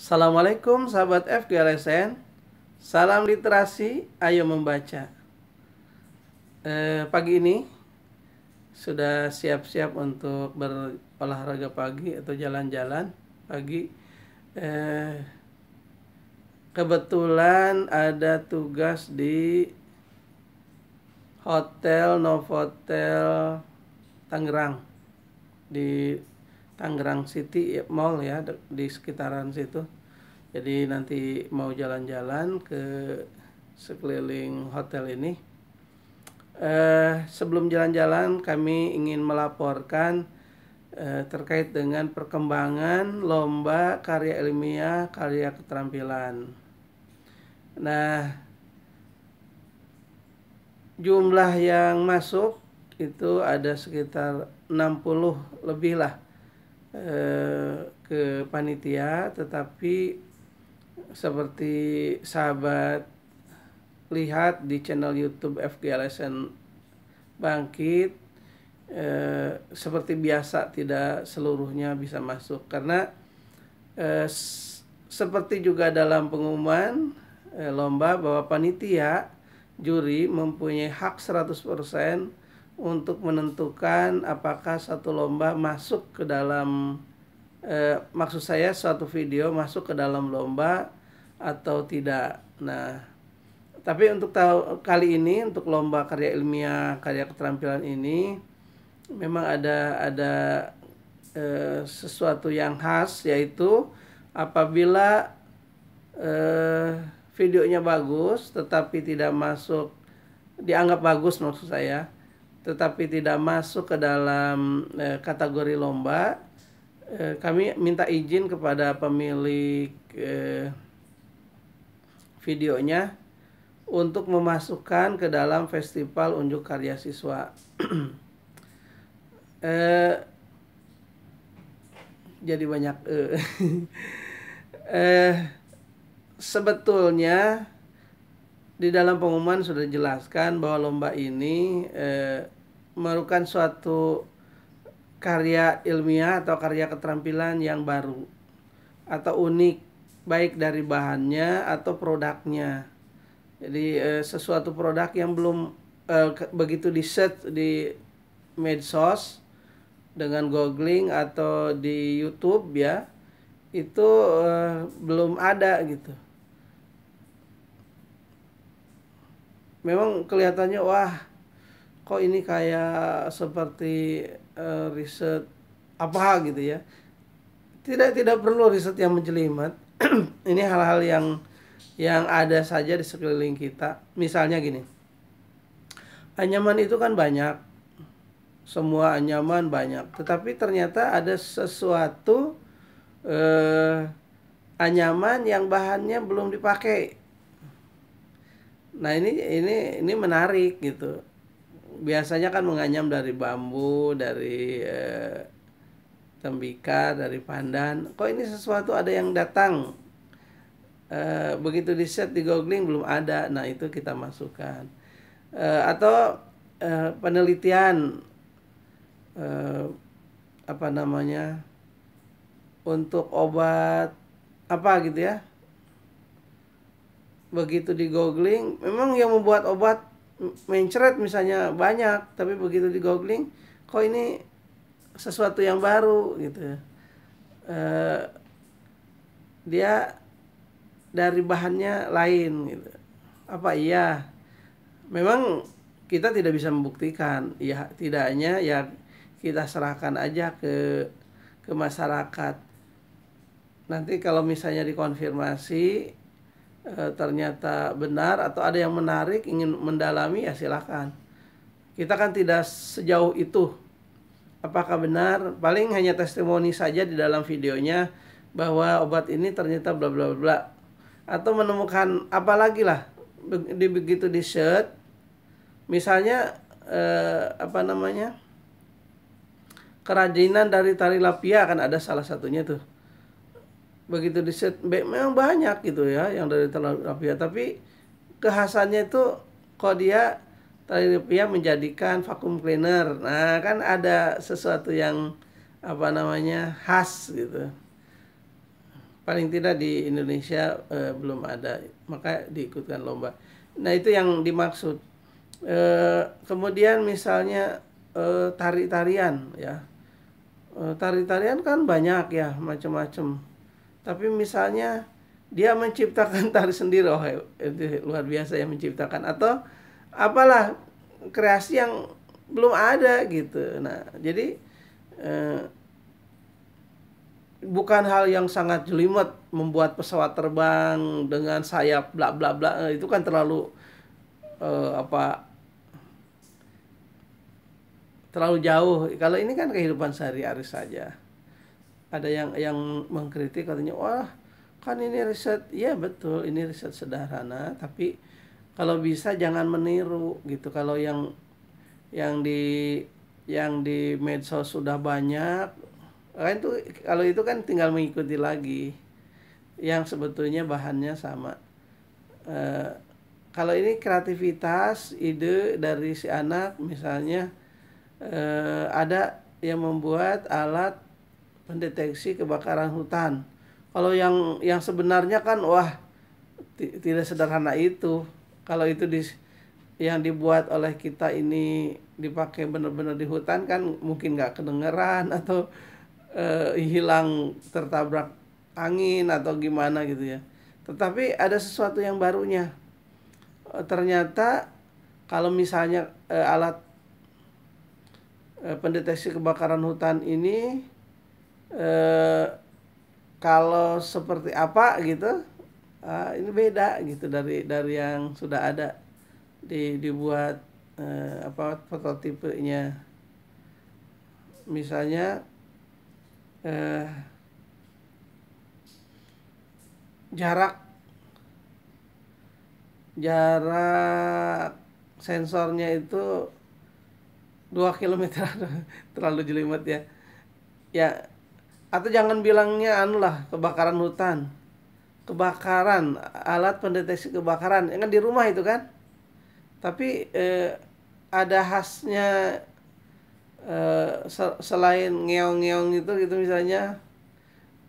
Assalamualaikum sahabat FGLSN Salam literasi, ayo membaca eh, Pagi ini sudah siap-siap untuk berolahraga pagi atau jalan-jalan pagi eh, Kebetulan ada tugas di Hotel Novotel Tangerang di Tangerang City Mall ya di sekitaran situ. Jadi nanti mau jalan-jalan ke sekeliling hotel ini. Eh, sebelum jalan-jalan kami ingin melaporkan eh, terkait dengan perkembangan lomba karya ilmiah karya keterampilan. Nah, jumlah yang masuk itu ada sekitar 60 lebih lah Eh, ke panitia tetapi seperti sahabat lihat di channel YouTube FGLSN Bangkit e, seperti biasa tidak seluruhnya bisa masuk karena e, seperti juga dalam pengumuman e, lomba bahwa panitia juri mempunyai hak 100% untuk menentukan apakah satu lomba masuk ke dalam eh, maksud saya suatu video masuk ke dalam lomba atau tidak. Nah, tapi untuk tahu kali ini untuk lomba karya ilmiah, karya keterampilan ini memang ada ada eh, sesuatu yang khas yaitu apabila eh, videonya bagus tetapi tidak masuk dianggap bagus maksud saya tetapi tidak masuk ke dalam e, kategori lomba, e, kami minta izin kepada pemilik e, videonya untuk memasukkan ke dalam festival unjuk karya siswa. e, jadi banyak e. e, sebetulnya di dalam pengumuman sudah dijelaskan bahwa lomba ini eh, merupakan suatu karya ilmiah atau karya keterampilan yang baru atau unik baik dari bahannya atau produknya. Jadi eh, sesuatu produk yang belum eh, begitu di search di medsos dengan googling atau di YouTube ya itu eh, belum ada gitu memang kelihatannya wah kok ini kayak seperti uh, riset apa gitu ya tidak tidak perlu riset yang menjelimet ini hal-hal yang yang ada saja di sekeliling kita misalnya gini anyaman itu kan banyak semua anyaman banyak tetapi ternyata ada sesuatu eh, anyaman yang bahannya belum dipakai Nah ini ini ini menarik gitu. Biasanya kan menganyam dari bambu, dari eh, tembika, dari pandan. Kok ini sesuatu ada yang datang? Eh, begitu di set di googling belum ada. Nah itu kita masukkan. Eh, atau eh, penelitian eh, apa namanya untuk obat apa gitu ya? begitu di googling memang yang membuat obat mencret misalnya banyak tapi begitu di googling kok ini sesuatu yang baru gitu eh, dia dari bahannya lain gitu apa iya memang kita tidak bisa membuktikan ya tidaknya ya kita serahkan aja ke ke masyarakat nanti kalau misalnya dikonfirmasi Eh, ternyata benar atau ada yang menarik ingin mendalami ya silakan kita kan tidak sejauh itu apakah benar paling hanya testimoni saja di dalam videonya bahwa obat ini ternyata bla bla bla atau menemukan apa lagi lah di begitu di shirt misalnya eh, apa namanya kerajinan dari tari lapia kan ada salah satunya tuh begitu di set memang banyak gitu ya yang dari tali rupiah tapi kehasannya itu kok dia tali menjadikan vakum cleaner nah kan ada sesuatu yang apa namanya khas gitu paling tidak di Indonesia eh, belum ada maka diikutkan lomba nah itu yang dimaksud eh, kemudian misalnya eh, tari tarian ya eh, tari tarian kan banyak ya macam-macam tapi misalnya dia menciptakan tari sendiri oh eh, itu luar biasa yang menciptakan atau apalah kreasi yang belum ada gitu nah jadi eh, bukan hal yang sangat jelimet membuat pesawat terbang dengan sayap bla bla bla eh, itu kan terlalu eh, apa terlalu jauh kalau ini kan kehidupan sehari-hari saja ada yang yang mengkritik katanya wah kan ini riset ya betul ini riset sederhana tapi kalau bisa jangan meniru gitu kalau yang yang di yang di medsos sudah banyak kan itu kalau itu kan tinggal mengikuti lagi yang sebetulnya bahannya sama e, kalau ini kreativitas ide dari si anak misalnya e, ada yang membuat alat mendeteksi kebakaran hutan. Kalau yang yang sebenarnya kan wah tidak sederhana itu. Kalau itu di yang dibuat oleh kita ini dipakai benar-benar di hutan kan mungkin nggak kedengeran atau e, hilang tertabrak angin atau gimana gitu ya. Tetapi ada sesuatu yang barunya. E, ternyata kalau misalnya e, alat e, pendeteksi kebakaran hutan ini e, kalau seperti apa gitu e, ini beda gitu dari dari yang sudah ada di dibuat e, apa prototipenya misalnya e, jarak jarak sensornya itu dua kilometer terlalu jelimet ya ya atau jangan bilangnya anu lah kebakaran hutan kebakaran alat pendeteksi kebakaran ya kan di rumah itu kan tapi eh, ada khasnya eh, selain ngeong-ngeong itu gitu misalnya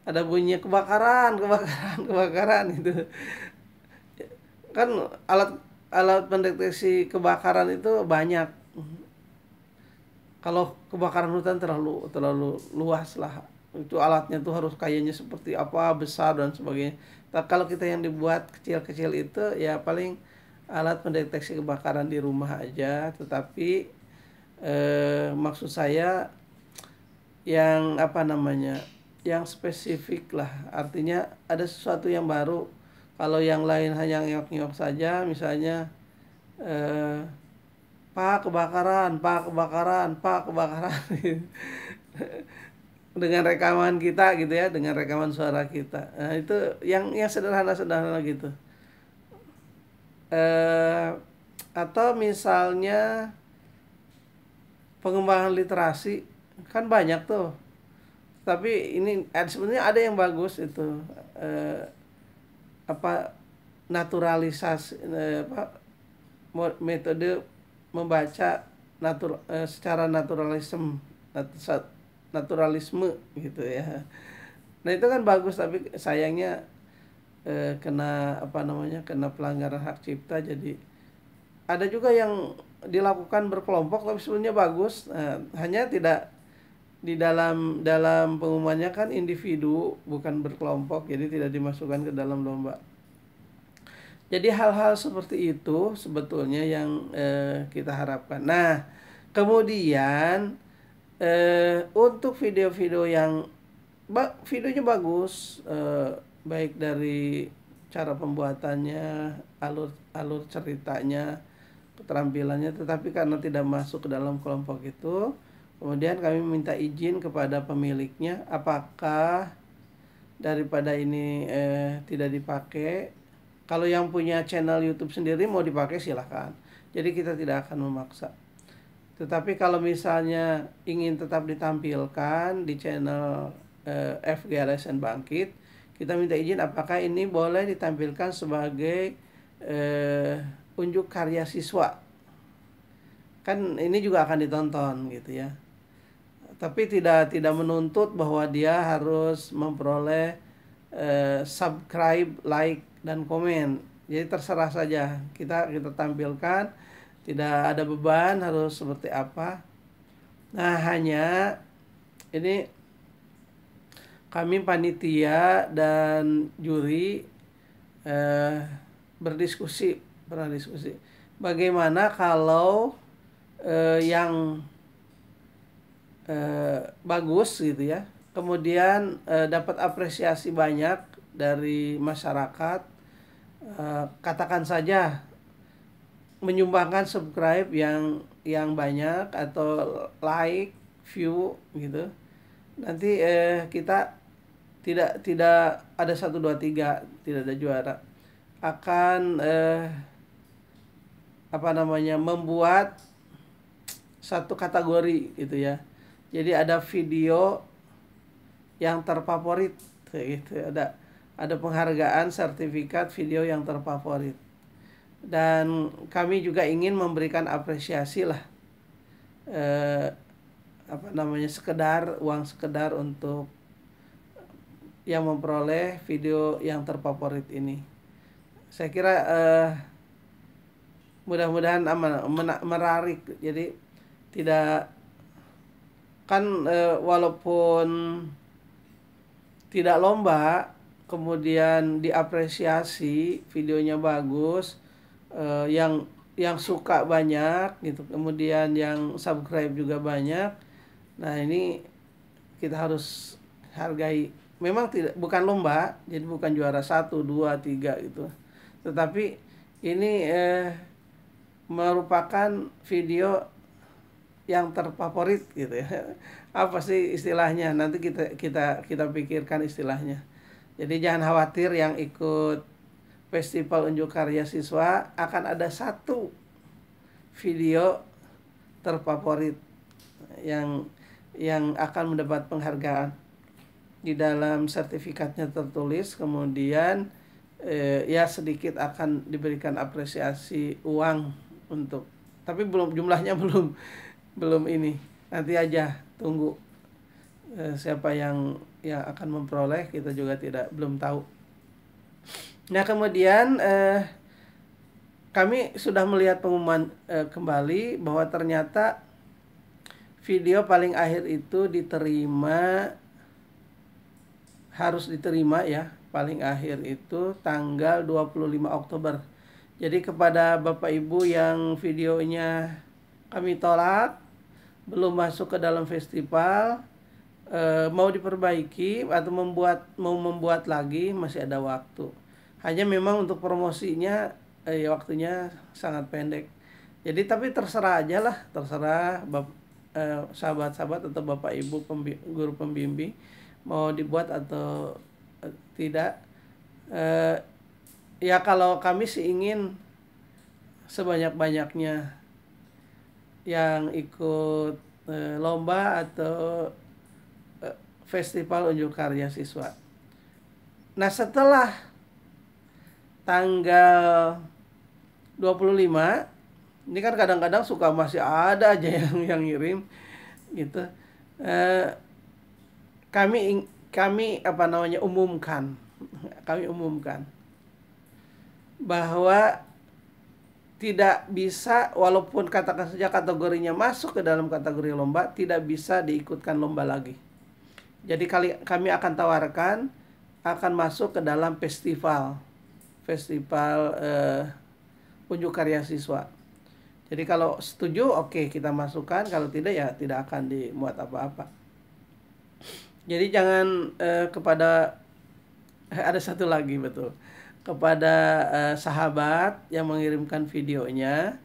ada bunyi kebakaran kebakaran kebakaran itu kan alat alat pendeteksi kebakaran itu banyak kalau kebakaran hutan terlalu terlalu luas lah itu alatnya tuh harus kayaknya seperti apa besar dan sebagainya. Tapi kalau kita yang dibuat kecil-kecil itu ya paling alat pendeteksi kebakaran di rumah aja. Tetapi eh, maksud saya yang apa namanya yang spesifik lah. Artinya ada sesuatu yang baru. Kalau yang lain hanya nyok nyok saja, misalnya eh, pak kebakaran, pak kebakaran, pak kebakaran. dengan rekaman kita gitu ya dengan rekaman suara kita nah, itu yang yang sederhana sederhana gitu eh, atau misalnya pengembangan literasi kan banyak tuh tapi ini eh, sebenarnya ada yang bagus itu eh, apa naturalisasi eh, apa metode membaca natur eh, secara naturalisme naturalisme gitu ya nah itu kan bagus tapi sayangnya eh, kena apa namanya kena pelanggaran hak cipta jadi ada juga yang dilakukan berkelompok tapi sebenarnya bagus nah, hanya tidak di dalam dalam pengumumannya kan individu bukan berkelompok jadi tidak dimasukkan ke dalam lomba jadi hal-hal seperti itu sebetulnya yang eh, kita harapkan nah kemudian eh, untuk video-video yang ba videonya bagus eh, baik dari cara pembuatannya alur alur ceritanya keterampilannya tetapi karena tidak masuk ke dalam kelompok itu kemudian kami minta izin kepada pemiliknya apakah daripada ini eh, tidak dipakai kalau yang punya channel YouTube sendiri mau dipakai silahkan jadi kita tidak akan memaksa tetapi kalau misalnya ingin tetap ditampilkan di channel eh, FGRS and Bangkit, kita minta izin apakah ini boleh ditampilkan sebagai eh, unjuk karya siswa. Kan ini juga akan ditonton gitu ya. Tapi tidak tidak menuntut bahwa dia harus memperoleh eh, subscribe, like dan komen. Jadi terserah saja kita kita tampilkan tidak ada beban harus seperti apa nah hanya ini kami panitia dan juri eh, berdiskusi pernah diskusi bagaimana kalau eh, yang eh, bagus gitu ya kemudian eh, dapat apresiasi banyak dari masyarakat eh, katakan saja menyumbangkan subscribe yang yang banyak atau like view gitu nanti eh, kita tidak tidak ada satu dua tiga tidak ada juara akan eh, apa namanya membuat satu kategori gitu ya jadi ada video yang terfavorit gitu ada ada penghargaan sertifikat video yang terfavorit dan kami juga ingin memberikan apresiasi lah eh, apa namanya sekedar uang sekedar untuk yang memperoleh video yang terfavorit ini saya kira eh, mudah-mudahan aman menarik jadi tidak kan eh, walaupun tidak lomba kemudian diapresiasi videonya bagus uh, yang yang suka banyak gitu kemudian yang subscribe juga banyak nah ini kita harus hargai memang tidak bukan lomba jadi bukan juara satu dua tiga gitu tetapi ini eh, merupakan video yang terfavorit gitu ya apa sih istilahnya nanti kita kita kita pikirkan istilahnya jadi jangan khawatir yang ikut Festival Unjuk Karya Siswa akan ada satu video terfavorit yang yang akan mendapat penghargaan di dalam sertifikatnya tertulis kemudian eh, ya sedikit akan diberikan apresiasi uang untuk tapi belum jumlahnya belum belum ini nanti aja tunggu eh, siapa yang yang akan memperoleh kita juga tidak belum tahu Nah kemudian eh, kami sudah melihat pengumuman eh, kembali bahwa ternyata video paling akhir itu diterima harus diterima ya paling akhir itu tanggal 25 Oktober. Jadi kepada Bapak Ibu yang videonya kami tolak belum masuk ke dalam festival eh, mau diperbaiki atau membuat mau membuat lagi masih ada waktu hanya memang untuk promosinya eh, ya waktunya sangat pendek jadi tapi terserah aja lah terserah bap, eh, sahabat-sahabat atau bapak ibu pembi guru pembimbing mau dibuat atau eh, tidak eh, ya kalau kami sih ingin sebanyak-banyaknya yang ikut eh, lomba atau eh, festival unjuk karya siswa. Nah, setelah tanggal 25 ini kan kadang-kadang suka masih ada aja yang yang ngirim gitu eh, kami kami apa namanya umumkan kami umumkan bahwa tidak bisa walaupun katakan saja kategorinya masuk ke dalam kategori lomba tidak bisa diikutkan lomba lagi jadi kali kami akan tawarkan akan masuk ke dalam festival festival uh, unjuk karya siswa. Jadi kalau setuju oke okay, kita masukkan, kalau tidak ya tidak akan dimuat apa-apa. Jadi jangan uh, kepada eh, ada satu lagi betul. Kepada uh, sahabat yang mengirimkan videonya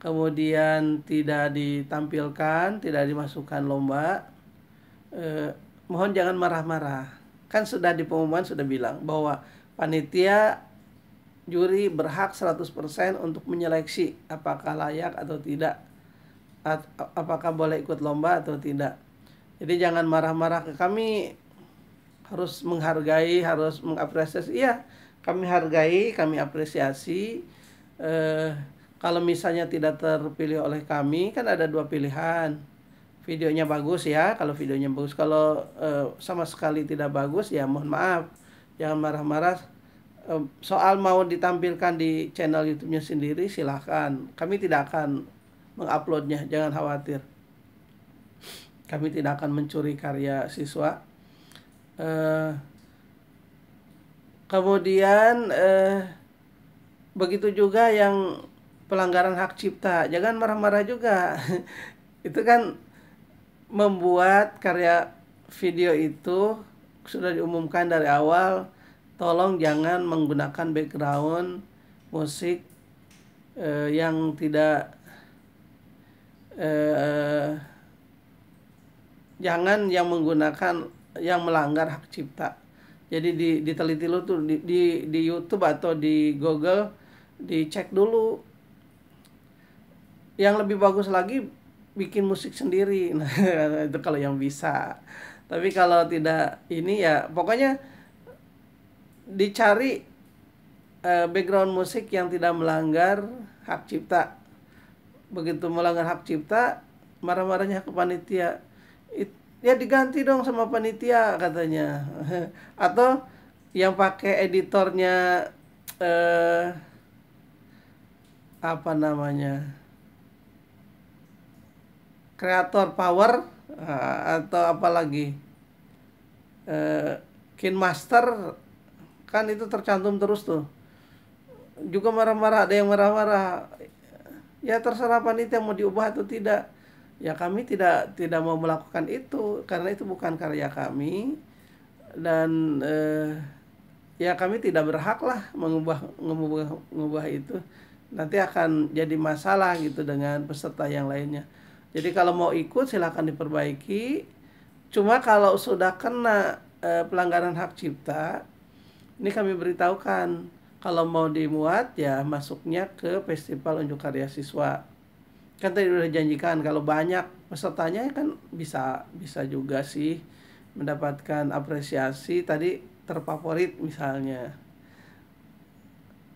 kemudian tidak ditampilkan, tidak dimasukkan lomba. Eh, mohon jangan marah-marah. Kan sudah di pengumuman sudah bilang bahwa panitia juri berhak 100% untuk menyeleksi apakah layak atau tidak apakah boleh ikut lomba atau tidak jadi jangan marah-marah ke kami harus menghargai harus mengapresiasi iya kami hargai kami apresiasi eh, kalau misalnya tidak terpilih oleh kami kan ada dua pilihan videonya bagus ya kalau videonya bagus kalau eh, sama sekali tidak bagus ya mohon maaf jangan marah-marah soal mau ditampilkan di channel YouTube-nya sendiri silahkan. Kami tidak akan menguploadnya, jangan khawatir. Kami tidak akan mencuri karya siswa. Uh, kemudian uh, begitu juga yang pelanggaran hak cipta, jangan marah-marah juga. itu kan membuat karya video itu sudah diumumkan dari awal tolong jangan menggunakan background musik eh, yang tidak eh, jangan yang menggunakan yang melanggar hak cipta jadi di diteliti lu tuh di, di di YouTube atau di Google dicek dulu yang lebih bagus lagi bikin musik sendiri nah, itu kalau yang bisa tapi kalau tidak ini ya pokoknya dicari uh, background musik yang tidak melanggar hak cipta. Begitu melanggar hak cipta, marah-marahnya ke panitia. ya diganti dong sama panitia katanya. Atau yang pakai editornya eh apa namanya? Kreator Power eh, atau apa lagi? Eh Kin Master kan itu tercantum terus tuh juga marah-marah ada yang marah-marah ya terserah panitia mau diubah atau tidak ya kami tidak tidak mau melakukan itu karena itu bukan karya kami dan eh, ya kami tidak berhak lah mengubah mengubah mengubah itu nanti akan jadi masalah gitu dengan peserta yang lainnya jadi kalau mau ikut silahkan diperbaiki cuma kalau sudah kena eh, pelanggaran hak cipta ini kami beritahukan kalau mau dimuat ya masuknya ke festival unjuk karya siswa. Kan tadi udah janjikan kalau banyak pesertanya kan bisa bisa juga sih mendapatkan apresiasi tadi terfavorit misalnya.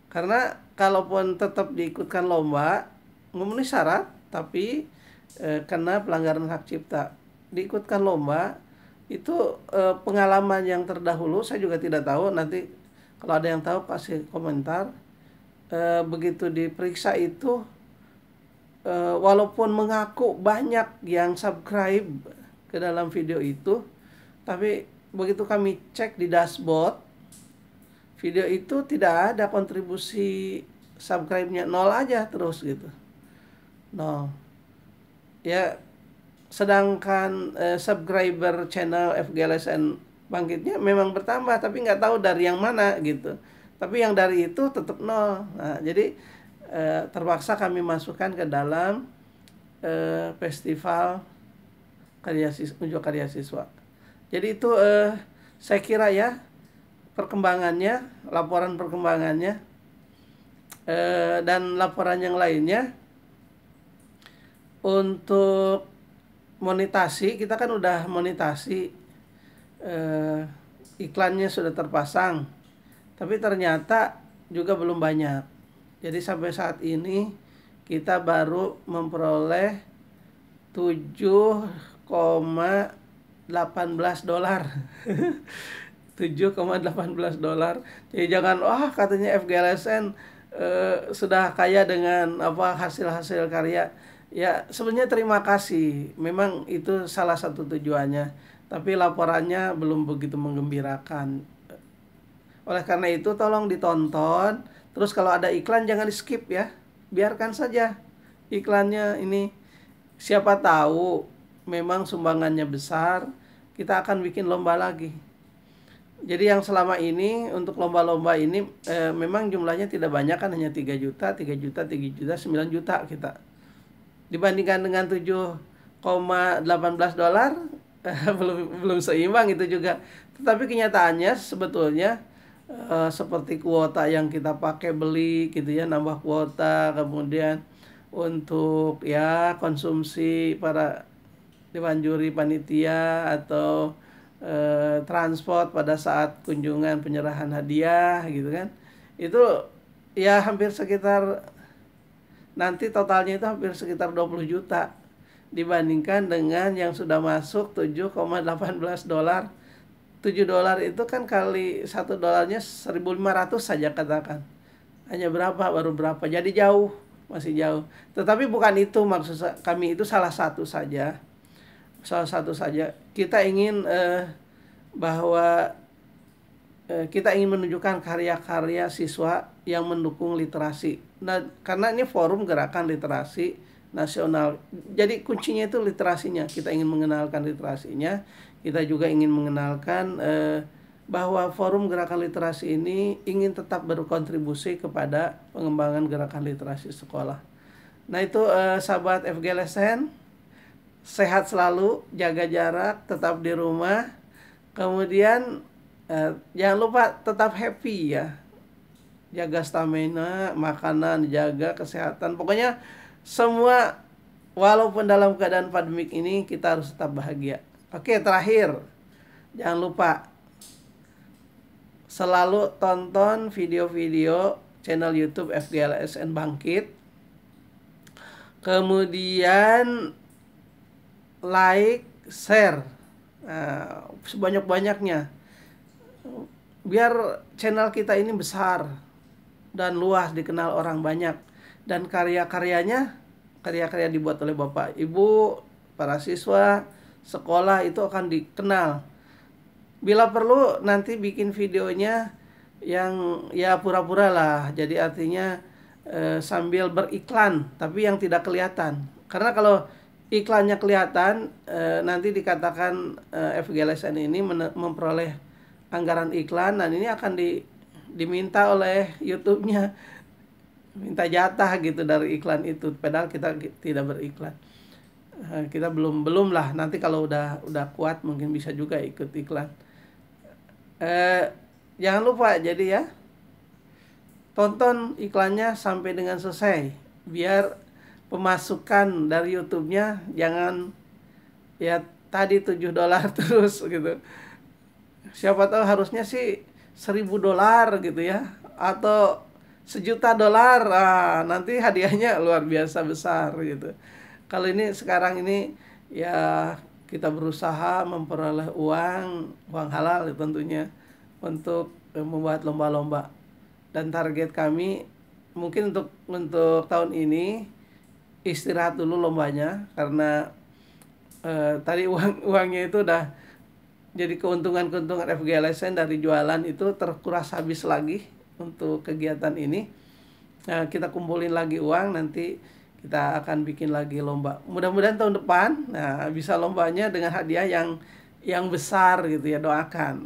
Karena kalaupun tetap diikutkan lomba memenuhi syarat tapi e, kena pelanggaran hak cipta diikutkan lomba itu e, pengalaman yang terdahulu saya juga tidak tahu nanti kalau ada yang tahu pasti komentar. E, begitu diperiksa itu e, walaupun mengaku banyak yang subscribe ke dalam video itu, tapi begitu kami cek di dashboard video itu tidak ada kontribusi subscribe-nya nol aja terus gitu. Nol. Ya sedangkan eh, subscriber channel FGLSN bangkitnya memang bertambah tapi nggak tahu dari yang mana gitu tapi yang dari itu tetap nol nah, jadi e, terpaksa kami masukkan ke dalam e, festival karya siswa, karya siswa jadi itu e, saya kira ya perkembangannya laporan perkembangannya e, dan laporan yang lainnya untuk monetasi kita kan udah monetasi eh, iklannya sudah terpasang, tapi ternyata juga belum banyak. Jadi sampai saat ini kita baru memperoleh 7,18 dolar. 7,18 dolar. Jadi jangan wah oh, katanya FGLSN eh, sudah kaya dengan apa hasil-hasil karya. Ya, sebenarnya terima kasih. Memang itu salah satu tujuannya tapi laporannya belum begitu menggembirakan. Oleh karena itu tolong ditonton, terus kalau ada iklan jangan di skip ya, biarkan saja iklannya ini. Siapa tahu memang sumbangannya besar, kita akan bikin lomba lagi. Jadi yang selama ini untuk lomba-lomba ini e, memang jumlahnya tidak banyak kan hanya 3 juta, 3 juta, 3 juta, 9 juta kita. Dibandingkan dengan 7,18 dolar belum belum seimbang itu juga. Tetapi kenyataannya sebetulnya uh, seperti kuota yang kita pakai beli gitu ya nambah kuota kemudian untuk ya konsumsi para juri panitia atau uh, transport pada saat kunjungan penyerahan hadiah gitu kan. Itu ya hampir sekitar nanti totalnya itu hampir sekitar 20 juta dibandingkan dengan yang sudah masuk 7,18 dolar. 7 dolar itu kan kali satu dolarnya 1.500 saja katakan. Hanya berapa baru berapa. Jadi jauh, masih jauh. Tetapi bukan itu maksud kami itu salah satu saja. Salah satu saja. Kita ingin eh, bahwa eh, kita ingin menunjukkan karya-karya siswa yang mendukung literasi. Nah, karena ini forum gerakan literasi nasional. Jadi kuncinya itu literasinya. Kita ingin mengenalkan literasinya. Kita juga ingin mengenalkan eh, bahwa forum gerakan literasi ini ingin tetap berkontribusi kepada pengembangan gerakan literasi sekolah. Nah itu eh, sahabat FGLSN, sehat selalu, jaga jarak, tetap di rumah. Kemudian eh, jangan lupa tetap happy ya. Jaga stamina, makanan, jaga kesehatan. Pokoknya semua walaupun dalam keadaan pandemik ini kita harus tetap bahagia. Oke, terakhir. Jangan lupa selalu tonton video-video channel YouTube FGLSN Bangkit. Kemudian like, share nah, sebanyak-banyaknya biar channel kita ini besar dan luas dikenal orang banyak dan karya-karyanya karya-karya dibuat oleh Bapak Ibu, para siswa, sekolah itu akan dikenal. Bila perlu nanti bikin videonya yang ya pura-pura lah. Jadi artinya eh, sambil beriklan tapi yang tidak kelihatan. Karena kalau iklannya kelihatan eh, nanti dikatakan eh, FGLSN ini memperoleh anggaran iklan dan ini akan di diminta oleh YouTube-nya minta jatah gitu dari iklan itu padahal kita tidak beriklan eh, kita belum belum lah nanti kalau udah udah kuat mungkin bisa juga ikut iklan eh, jangan lupa jadi ya tonton iklannya sampai dengan selesai biar pemasukan dari YouTube-nya jangan ya tadi 7 dolar terus gitu siapa tahu harusnya sih 1000 dolar gitu ya atau sejuta dolar ah, nanti hadiahnya luar biasa besar gitu kalau ini sekarang ini ya kita berusaha memperoleh uang uang halal ya tentunya untuk eh, membuat lomba-lomba dan target kami mungkin untuk untuk tahun ini istirahat dulu lombanya karena eh, tadi uang uangnya itu udah jadi keuntungan-keuntungan FGLSN dari jualan itu terkuras habis lagi untuk kegiatan ini. Nah, kita kumpulin lagi uang nanti kita akan bikin lagi lomba. Mudah-mudahan tahun depan nah bisa lombanya dengan hadiah yang yang besar gitu ya doakan.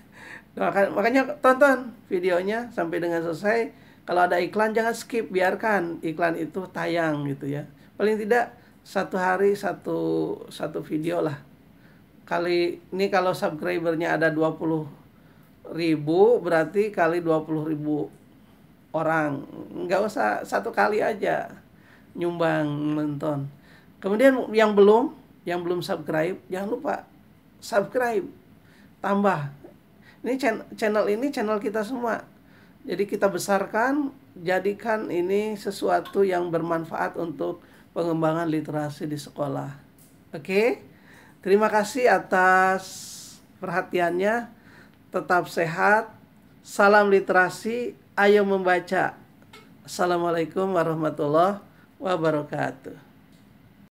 Doakan makanya tonton videonya sampai dengan selesai. Kalau ada iklan jangan skip, biarkan iklan itu tayang gitu ya. Paling tidak satu hari satu satu video lah. Kali ini kalau subscribernya ada 20 ribu berarti kali 20 ribu orang nggak usah satu kali aja nyumbang nonton kemudian yang belum yang belum subscribe jangan lupa subscribe tambah ini channel, ini channel kita semua jadi kita besarkan jadikan ini sesuatu yang bermanfaat untuk pengembangan literasi di sekolah oke okay? terima kasih atas perhatiannya tetap sehat, salam literasi, ayo membaca. Assalamualaikum warahmatullahi wabarakatuh.